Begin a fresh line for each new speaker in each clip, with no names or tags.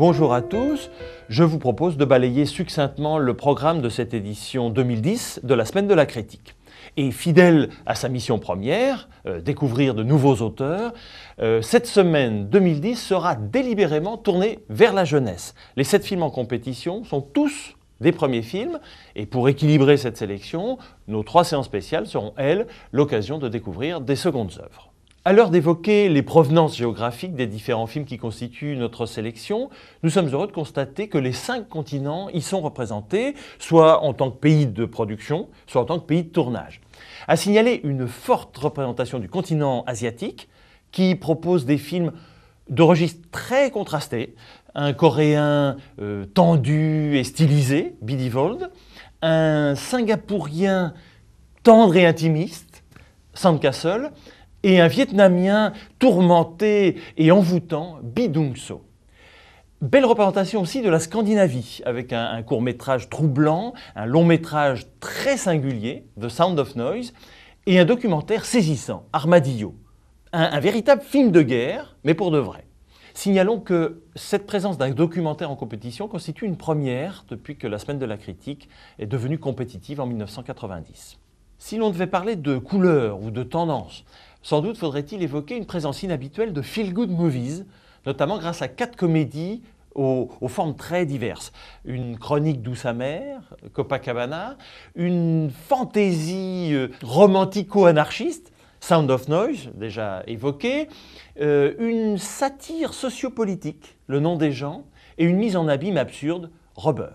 Bonjour à tous, je vous propose de balayer succinctement le programme de cette édition 2010 de la Semaine de la Critique. Et fidèle à sa mission première, euh, découvrir de nouveaux auteurs, euh, cette semaine 2010 sera délibérément tournée vers la jeunesse. Les sept films en compétition sont tous des premiers films. Et pour équilibrer cette sélection, nos trois séances spéciales seront, elles, l'occasion de découvrir des secondes œuvres. À l'heure d'évoquer les provenances géographiques des différents films qui constituent notre sélection, nous sommes heureux de constater que les cinq continents y sont représentés, soit en tant que pays de production, soit en tant que pays de tournage. À signaler une forte représentation du continent asiatique, qui propose des films de registres très contrastés, un coréen euh, tendu et stylisé, Vold, un singapourien tendre et intimiste, Sandcastle, et un Vietnamien tourmenté et envoûtant, Bidung So. Belle représentation aussi de la Scandinavie, avec un, court métrage troublant, un long métrage très singulier, The Sound of Noise, et un documentaire saisissant, Armadillo. Un, un véritable film de guerre, mais pour de vrai. Signalons que cette présence d'un documentaire en compétition constitue une première depuis que la Semaine de la critique est devenue compétitive en 1990. Si l'on devait parler de couleurs ou de tendances, sans doute faudrait-il évoquer une présence inhabituelle de feel-good movies, notamment grâce à quatre comédies aux, formes très diverses. Une chronique douce amère, Copacabana, une fantaisie euh, romantico-anarchiste, Sound of Noise, déjà évoquée, euh, une satire sociopolitique, Le nom des gens, et une mise en abîme absurde, Rubber.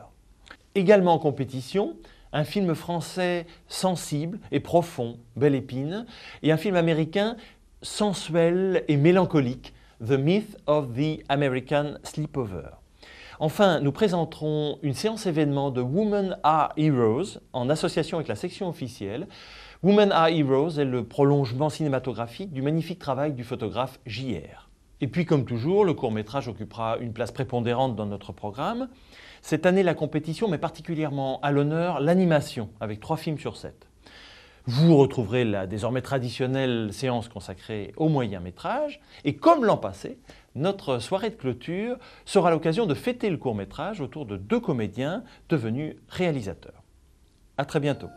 Également en compétition, un film français sensible et profond, Belle Épine, et un film américain sensuel et mélancolique, The Myth of the American Sleepover. Enfin, nous présenterons une séance événement de Women Are Heroes en association avec la section officielle. Women Are Heroes est le prolongement cinématographique du magnifique travail du photographe J.R. Et puis, comme toujours, le court-métrage occupera une place prépondérante dans notre programme. Cette année, la compétition met particulièrement à l'honneur l'animation, avec trois films sur sept. Vous retrouverez la désormais traditionnelle séance consacrée au moyen métrage. Et comme l'an passé, notre soirée de clôture sera l'occasion de fêter le court métrage autour de deux comédiens devenus réalisateurs. À très bientôt.